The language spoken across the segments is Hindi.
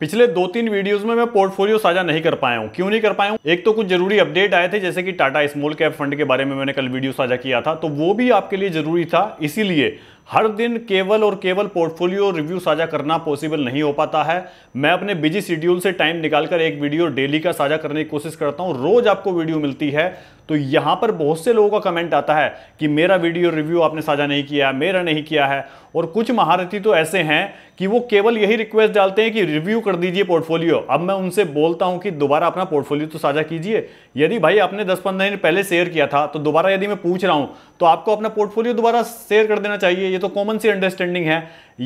पिछले दो तीन वीडियोस में मैं पोर्टफोलियो साझा नहीं कर पाया हूँ क्यों नहीं कर पाया हूँ एक तो कुछ जरूरी अपडेट आए थे जैसे कि टाटा स्मॉल कैप फंड के बारे में मैंने कल वीडियो साझा किया था तो वो भी आपके लिए जरूरी था इसीलिए हर दिन केवल और केवल पोर्टफोलियो रिव्यू साझा करना पॉसिबल नहीं हो पाता है मैं अपने बिजी शेड्यूल से टाइम निकालकर एक वीडियो डेली का साझा करने की कोशिश करता हूं रोज आपको वीडियो मिलती है तो यहां पर बहुत से लोगों का कमेंट आता है कि मेरा वीडियो रिव्यू आपने साझा नहीं किया मेरा नहीं किया है और कुछ महारथी तो ऐसे हैं कि वो केवल यही रिक्वेस्ट डालते हैं कि रिव्यू कर दीजिए पोर्टफोलियो अब मैं उनसे बोलता हूं कि दोबारा अपना पोर्टफोलियो तो साझा कीजिए यदि भाई आपने 10-15 दिन पहले शेयर किया था तो दोबारा यदि मैं पूछ रहा हूं तो आपको अपना पोर्टफोलियो दोबारा शेयर कर देना चाहिए ये तो कॉमन सी अंडरस्टैंडिंग है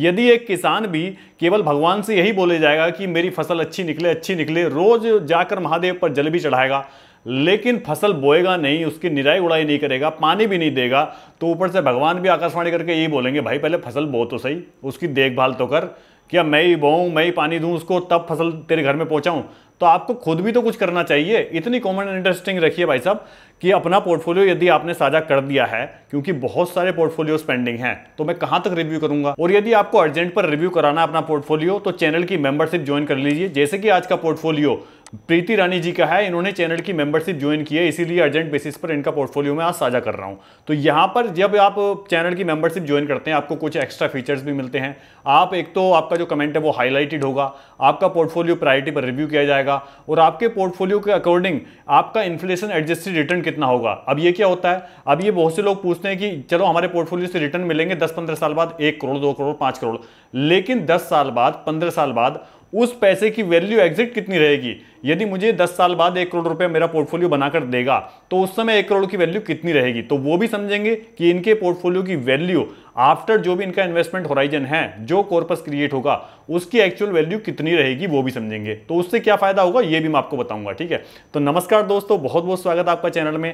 यदि एक किसान भी केवल भगवान से यही बोले जाएगा कि मेरी फसल अच्छी निकले अच्छी निकले रोज जाकर महादेव पर जल भी चढ़ाएगा लेकिन फसल बोएगा नहीं उसकी निराई उड़ाई नहीं करेगा पानी भी नहीं देगा तो ऊपर से भगवान भी आकाशवाणी करके यही बोलेंगे भाई पहले फसल बो तो सही उसकी देखभाल तो कर क्या मैं ही बोऊँ मैं ही पानी दूँ उसको तब फसल तेरे घर में पहुँचाऊँ तो आपको खुद भी तो कुछ करना चाहिए इतनी कॉमन इंटरेस्टिंग रखिए भाई साहब कि अपना पोर्टफोलियो यदि आपने साझा कर दिया है क्योंकि बहुत सारे पोर्टफोलियो पेंडिंग हैं तो मैं कहां तक रिव्यू करूंगा और यदि आपको अर्जेंट पर रिव्यू कराना अपना पोर्टफोलियो तो चैनल की मेंबरशिप ज्वाइन कर लीजिए जैसे कि आज का पोर्टफोलियो प्रीति रानी जी का है इन्होंने चैनल की मेंबरशिप ज्वाइन की है इसीलिए अर्जेंट बेसिस पर इनका पोर्टफोलियो में आज साझा कर रहा हूं तो यहां पर जब आप चैनल की मेंबरशिप ज्वाइन करते हैं आपको कुछ एक्स्ट्रा फीचर्स भी मिलते हैं आप एक तो आपका जो कमेंट है वो हाईलाइटेड होगा आपका पोर्टफोलियो प्रायोरिटी पर रिव्यू किया जाएगा जाएगा और आपके पोर्टफोलियो के अकॉर्डिंग आपका इन्फ्लेशन एडजस्टेड रिटर्न कितना होगा अब ये क्या होता है अब ये बहुत से लोग पूछते हैं कि चलो हमारे पोर्टफोलियो से रिटर्न मिलेंगे दस पंद्रह साल बाद एक करोड़ दो करोड़ पांच करोड़ लेकिन दस साल बाद पंद्रह साल बाद उस पैसे की वैल्यू एग्जिट कितनी रहेगी यदि मुझे दस साल बाद एक करोड़ रुपए मेरा पोर्टफोलियो बनाकर देगा तो उस समय एक करोड़ की वैल्यू कितनी रहेगी तो वो भी समझेंगे कि इनके पोर्टफोलियो की वैल्यू आफ्टर जो भी इनका इन्वेस्टमेंट होराइजन है जो कॉर्पस क्रिएट होगा उसकी एक्चुअल वैल्यू कितनी रहेगी वो भी समझेंगे तो उससे क्या फायदा होगा ये भी मैं आपको बताऊंगा ठीक है तो नमस्कार दोस्तों बहुत बहुत स्वागत आपका चैनल में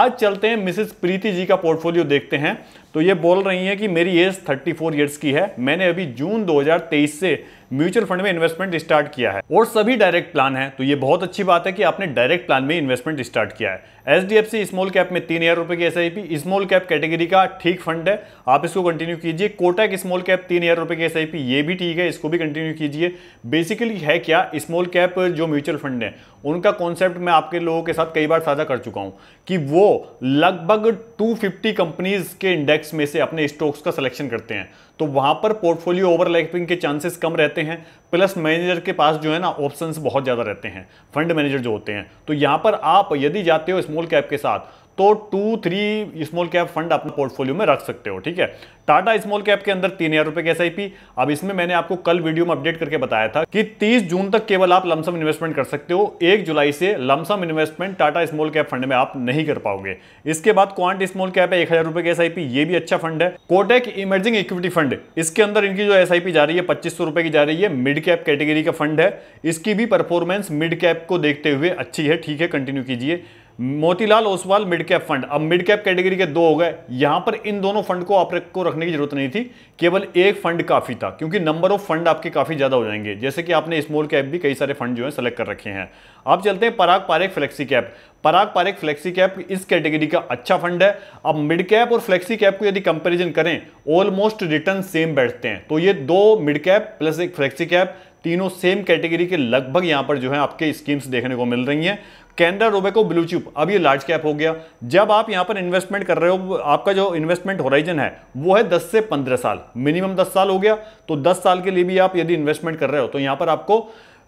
आज चलते हैं मिसेस प्रीति जी का पोर्टफोलियो देखते हैं तो ये बोल रही है कि मेरी एज 34 फोर ईयर्स की है मैंने अभी जून 2023 से म्यूचुअल फंड में इन्वेस्टमेंट स्टार्ट किया है और सभी डायरेक्ट प्लान है तो ये बहुत अच्छी बात है कि आपने डायरेक्ट प्लान में इन्वेस्टमेंट स्टार्ट किया है H D F C small cap में तीन हज़ार रुपये की S I P small cap category का ठीक फंड है आप इसको कंटिन्यू कीजिए कोटक स्मॉल कैप तीन हज़ार रुपये की एस आई पी ये भी ठीक है इसको भी कंटिन्यू कीजिए बेसिकली है क्या स्मॉल कैप जो म्यूचुअल फंड है उनका कॉन्सेप्ट मैं आपके लोगों के साथ कई बार साझा कर चुका हूँ कि वो लगभग फिफ्टी कंपनीज के इंडेक्स में से अपने स्टॉक्स का सिलेक्शन करते हैं तो वहां पर पोर्टफोलियो ओवरलैपिंग के चांसेस कम रहते हैं प्लस मैनेजर के पास जो है ना ऑप्शंस बहुत ज़्यादा रहते हैं फंड मैनेजर जो होते हैं तो यहां पर आप यदि जाते हो स्मॉल कैप के साथ तो two three small cap fund अपने पोर्टफोलियो में रख सकते हो ठीक है टाटा स्मॉल कैप के अंदर तीन हजार रुपए की एस अब इसमें मैंने आपको कल वीडियो में अपडेट करके बताया था कि 30 जून तक केवल आप लमसम इन्वेस्टमेंट कर सकते हो एक जुलाई से lump sum investment Tata small cap fund में आप नहीं कर पाओगे इसके बाद क्वांट स्मॉल कैप है एक हजार रुपए की एस ये भी अच्छा फंड है कोटेक इमर्जिंग इक्विटी फंड इसके अंदर इनकी जो एस जा रही है पच्चीस सौ रुपए की जा रही है मिड कैप कैटेगरी का फंड है इसकी भी परफॉर्मेंस मिड कैप को देखते हुए अच्छी है ठीक है कंटिन्यू कीजिए Motilal Oswal mid cap fund अब मिड कैप कैटेगरी के दो हो गए यहां पर इन दोनों फंड को आप को रखने की जरूरत नहीं थी केवल एक फंड काफी था क्योंकि नंबर ऑफ फंड आपके काफी ज्यादा हो जाएंगे जैसे कि आपने स्मॉल कैप भी कई सारे फंड जो है सेलेक्ट कर रखे हैं आप चलते हैं Parag Parekh flexi cap Parag Parekh flexi cap इस कैटेगरी का अच्छा फंड है अब मिड कैप और फ्लेक्सी कैप को यदि कंपेरिजन करें ऑलमोस्ट रिटर्न सेम बैठते हैं तो ये दो मिड कैप प्लस एक फ्लेक्सी कैप तीनों सेम कैटेगरी के लगभग यहां पर जो है आपके स्कीम्स देखने को मिल रही हैं कैनरा रोबेको ब्लू अब ये लार्ज कैप हो गया जब आप यहां पर इन्वेस्टमेंट कर रहे हो आपका जो इन्वेस्टमेंट होराइजन है वो है 10 से 15 साल मिनिमम 10 साल हो गया तो 10 साल के लिए भी आप यदि इन्वेस्टमेंट कर रहे हो तो यहां पर आपको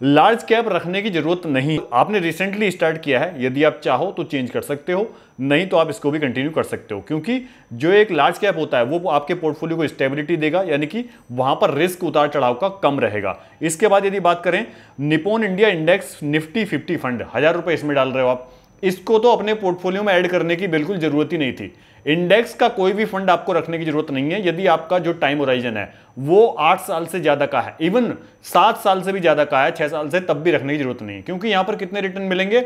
लार्ज कैप रखने की जरूरत नहीं आपने रिसेंटली स्टार्ट किया है यदि आप चाहो तो चेंज कर सकते हो नहीं तो आप इसको भी कंटिन्यू कर सकते हो क्योंकि जो एक लार्ज कैप होता है वो आपके पोर्टफोलियो को स्टेबिलिटी देगा यानी कि वहां पर रिस्क उतार चढ़ाव का कम रहेगा इसके बाद यदि बात करें Nippon India index Nifty fifty fund हजार रुपए इसमें डाल रहे हो आप इसको तो अपने पोर्टफोलियो में ऐड करने की बिल्कुल जरूरत ही नहीं थी इंडेक्स का कोई भी फंड आपको रखने की जरूरत नहीं है यदि आपका जो टाइम ओराइजन है वो आठ साल से ज्यादा का है इवन सात साल से भी ज्यादा का है छह साल से तब भी रखने की जरूरत नहीं है क्योंकि यहां पर कितने रिटर्न मिलेंगे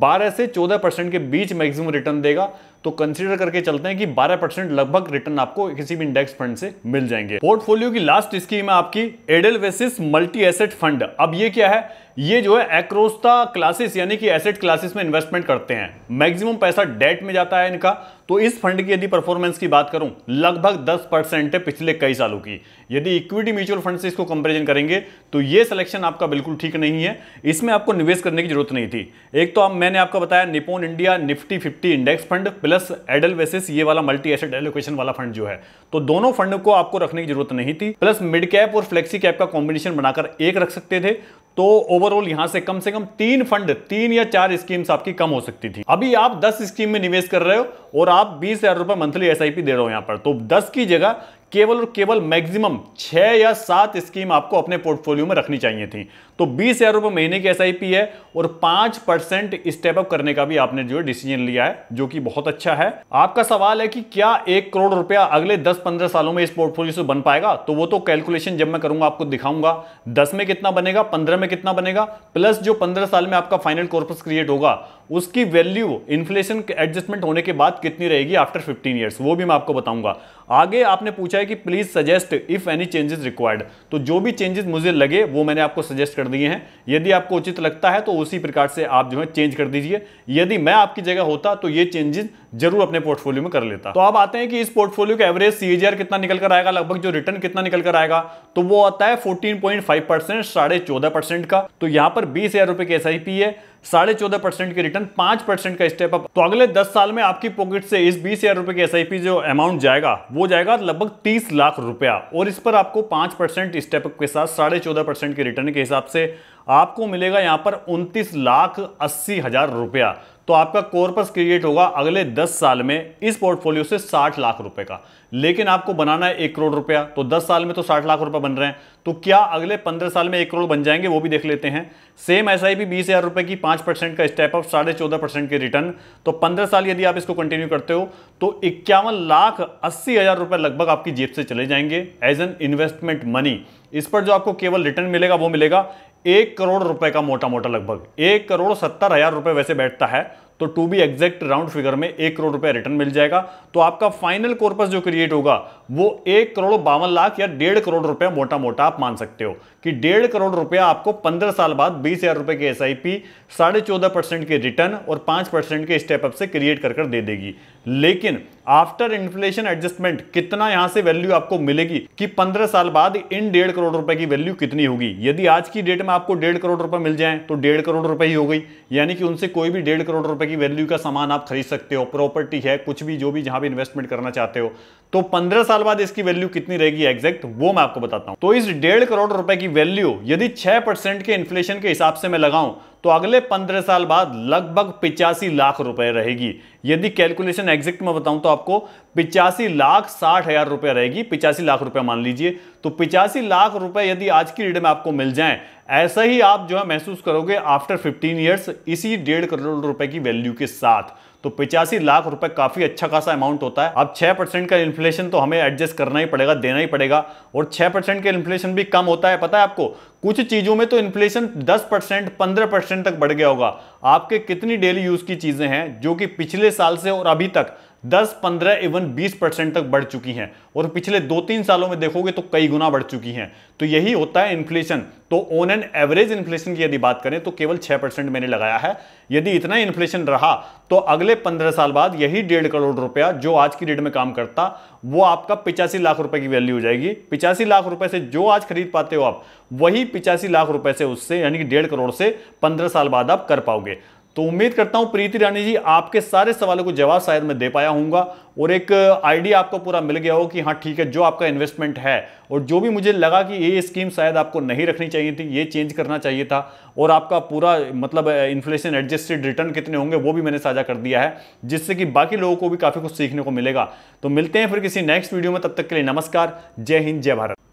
12 से 14 परसेंट के बीच मैक्सिमम रिटर्न देगा तो कंसीडर करके चलते हैं कि 12 परसेंट लगभग रिटर्न आपको किसी भी इंडेक्स फंड से मिल जाएंगे पोर्टफोलियो की लास्ट स्कीम है आपकी एडल वेसिस मल्टी एसेट फंड अब ये क्या है ये जो है एक्रोस्ता क्लासेस यानी कि एसेट क्लासेस में इन्वेस्टमेंट करते हैं मैक्सिमम पैसा डेट में जाता है इनका तो इस फंड की यदि परफॉर्मेंस की बात करूं लगभग 10 परसेंट है पिछले कई सालों की यदि इक्विटी म्यूचुअल फंड से इसको कंपेरिजन करेंगे तो ये सिलेक्शन आपका बिल्कुल ठीक नहीं है इसमें आपको निवेश करने की जरूरत नहीं थी एक तो आप मैंने आपको बताया Nippon India Nifty fifty index fund plus Edelweiss ये वाला मल्टी एसेट एलोकेशन वाला फंड जो है तो दोनों फंड को आपको रखने की जरूरत नहीं थी प्लस मिड कैप और फ्लेक्सी कैप का कॉम्बिनेशन बनाकर एक रख सकते थे तो ओवरऑल यहां से कम से कम तीन फंड तीन या चार स्कीम्स आपकी कम हो सकती थी अभी आप 10 स्कीम में निवेश कर रहे हो और आप बीस हजार रुपए मंथली एस दे रहे हो यहां पर तो 10 की जगह केवल और केवल मैक्सिमम छः या सात स्कीम आपको अपने पोर्टफोलियो में रखनी चाहिए थी तो बीस हज़ार रुपये महीने की एस है और पाँच परसेंट स्टेप अप करने का भी आपने जो है डिसीजन लिया है जो कि बहुत अच्छा है आपका सवाल है कि क्या एक करोड़ रुपया अगले दस पंद्रह सालों में इस पोर्टफोलियो से बन पाएगा तो वो तो कैलकुलेशन जब मैं करूंगा आपको दिखाऊंगा दस में कितना बनेगा पंद्रह में कितना बनेगा प्लस जो पंद्रह साल में आपका फाइनल कॉर्पस क्रिएट होगा उसकी वैल्यू इन्फ्लेशन एडजस्टमेंट होने के बाद कितनी रहेगी आफ्टर 15 इयर्स वो भी मैं आपको बताऊंगा आगे आपने पूछा है कि please suggest if any changes required तो जो भी चेंजेस मुझे लगे वो मैंने आपको सजेस्ट कर दिए हैं यदि आपको उचित लगता है तो उसी प्रकार से आप जो है चेंज कर दीजिए यदि मैं आपकी जगह होता तो ये चेंजेस जरूर अपने पोर्टफोलियो में कर लेता तो अब आते हैं कि इस पोर्टफोलियो का एवरेज सीएजीआर कितना निकल कर आएगा लगभग जो रिटर्न कितना निकल कर आएगा तो वो आता है फोर्टीन पॉइंट फाइव परसेंट साढ़े चौदह परसेंट का तो यहां पर बीस हजार रुपए की एस आई पी है साढ़े चौदह परसेंट की रिटर्न पांच परसेंट का स्टेप अप तो अगले दस साल में आपकी पॉकेट से इस बीस हजार रुपए की एस आई पी जो अमाउंट जाएगा वो जाएगा लगभग तीस लाख रुपया और इस पर आपको पांच परसेंट स्टेप अप के साथ साढ़े चौदह परसेंट के रिटर्न के हिसाब से आपको मिलेगा यहाँ पर उनतीस लाख अस्सी हजार रुपया तो आपका कॉर्पस क्रिएट होगा अगले 10 साल में इस पोर्टफोलियो से 60 लाख रुपए का लेकिन आपको बनाना है एक करोड़ रुपया तो 10 साल में तो 60 लाख रुपए बन रहे हैं तो क्या अगले 15 साल में एक करोड़ बन जाएंगे वो भी देख लेते हैं सेम ऐसा ही भी बीस हजार रुपए की 5 परसेंट का स्टेप अप साढ़े चौदह परसेंट के रिटर्न तो पंद्रह साल यदि आप इसको कंटिन्यू करते हो तो इक्यावन लाख अस्सी हजार रुपए लगभग आपकी जेब से चले जाएंगे एज एन इन्वेस्टमेंट मनी इस पर जो आपको केवल रिटर्न मिलेगा वो मिलेगा एक करोड़ रुपए का मोटा मोटा लगभग एक करोड़ सत्तर हजार रुपए वैसे बैठता है तो to be exact round figure में एक करोड़ रुपए रिटर्न मिल जाएगा तो आपका फाइनल कॉर्पस जो क्रिएट होगा वो एक करोड़ बावन लाख या डेढ़ करोड़ रुपया मोटा मोटा आप मान सकते हो कि डेढ़ करोड़ रुपया आपको पंद्रह साल बाद बीस हजार रुपए की एस आई पी साढ़े चौदह परसेंट के रिटर्न और पांच परसेंट के स्टेप अप से क्रिएट कर कर दे देगी लेकिन आफ्टर इन्फ्लेशन एडजस्टमेंट कितना यहां से वैल्यू आपको मिलेगी कि पंद्रह साल बाद इन डेढ़ करोड़ रुपए की वैल्यू कितनी होगी यदि आज की डेट में आपको डेढ़ करोड़ रुपए मिल जाए तो डेढ़ करोड़ रुपए ही हो गई यानी कि उनसे कोई भी डेढ़ करोड़ रुपए की वैल्यू का सामान आप खरीद सकते हो प्रॉपर्टी है कुछ भी जो भी जहां भी इन्वेस्टमेंट करना चाहते हो तो पंद्रह साल बाद इसकी वैल्यू कितनी रहेगी एग्जैक्ट वो मैं आपको बताता हूं तो इस डेढ़ करोड़ रुपए की वैल्यू यदि छह परसेंट के इन्फ्लेशन के हिसाब से मैं लगाऊं तो अगले पंद्रह साल बाद लगभग पिचासी लाख रुपए रहेगी यदि कैलकुलेशन एग्जैक्ट में बताऊं तो आपको पिचासी लाख साठ हजार रुपए रहेगी पिचासी लाख रुपए मान लीजिए तो पिचासी लाख रुपए यदि आज की डेट में आपको मिल जाए ऐसा ही आप जो है महसूस करोगे आफ्टर फिफ्टीन ईयर्स इसी डेढ़ करोड़ रुपए की वैल्यू के साथ तो पिचासी लाख रुपए काफी अच्छा खासा अमाउंट होता है अब छह परसेंट का इन्फ्लेशन तो हमें एडजस्ट करना ही पड़ेगा देना ही पड़ेगा और छह परसेंट का इन्फ्लेशन भी कम होता है पता है आपको कुछ चीजों में तो इन्फ्लेशन 10 परसेंट पंद्रह परसेंट तक बढ़ गया होगा आपके कितनी डेली यूज की चीजें हैं जो कि पिछले साल से और अभी तक दस पंद्रह इवन बीस परसेंट तक बढ़ चुकी हैं और पिछले दो तीन सालों में देखोगे तो कई गुना बढ़ चुकी हैं तो यही होता है इन्फ्लेशन तो ऑन एन एवरेज इन्फ्लेशन की यदि बात करें तो केवल छह परसेंट मैंने लगाया है यदि इतना इन्फ्लेशन रहा तो अगले पंद्रह साल बाद यही डेढ़ करोड़ रुपया जो आज की डेट में काम करता वो आपका पिचासी लाख रुपए की वैल्यू हो जाएगी पिचासी लाख रुपए से जो आज खरीद पाते हो आप वही पिचासी लाख रुपए से उससे यानी कि डेढ़ करोड़ से पंद्रह साल बाद आप कर पाओगे तो उम्मीद करता हूं प्रीति रानी जी आपके सारे सवालों को जवाब शायद मैं दे पाया हूंगा और एक आइडिया आपको पूरा मिल गया हो कि हाँ ठीक है जो आपका इन्वेस्टमेंट है और जो भी मुझे लगा कि ये स्कीम शायद आपको नहीं रखनी चाहिए थी ये चेंज करना चाहिए था और आपका पूरा मतलब इन्फ्लेशन एडजस्टेड रिटर्न कितने होंगे वो भी मैंने साझा कर दिया है जिससे कि बाकी लोगों को भी काफ़ी कुछ सीखने को मिलेगा तो मिलते हैं फिर किसी नेक्स्ट वीडियो में तब तक के लिए नमस्कार जय हिंद जय भारत